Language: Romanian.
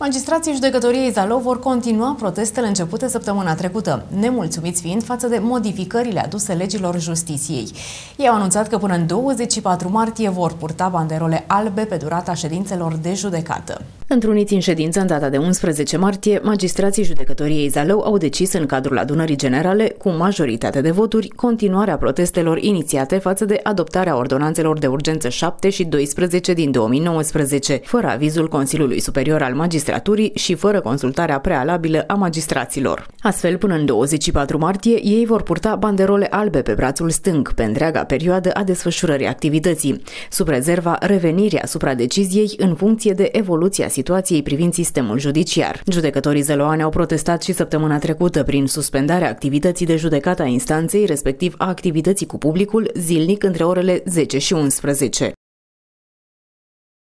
Magistrații judecătoriei Zalov vor continua protestele începute săptămâna trecută, nemulțumiți fiind față de modificările aduse legilor justiției. Ei au anunțat că până în 24 martie vor purta banderole albe pe durata ședințelor de judecată. Întruniți în ședință în data de 11 martie, magistrații judecătoriei Zalău au decis în cadrul adunării generale, cu majoritate de voturi, continuarea protestelor inițiate față de adoptarea ordonanțelor de urgență 7 și 12 din 2019, fără avizul Consiliului Superior al Magistraturii și fără consultarea prealabilă a magistraților. Astfel, până în 24 martie, ei vor purta banderole albe pe brațul stâng, pe întreaga perioadă a desfășurării activității, sub rezerva revenirii asupra deciziei în funcție de evoluția situației privind sistemul judiciar. Judecătorii zeloane au protestat și săptămâna trecută prin suspendarea activității de judecată a instanței, respectiv a activității cu publicul, zilnic între orele 10 și 11.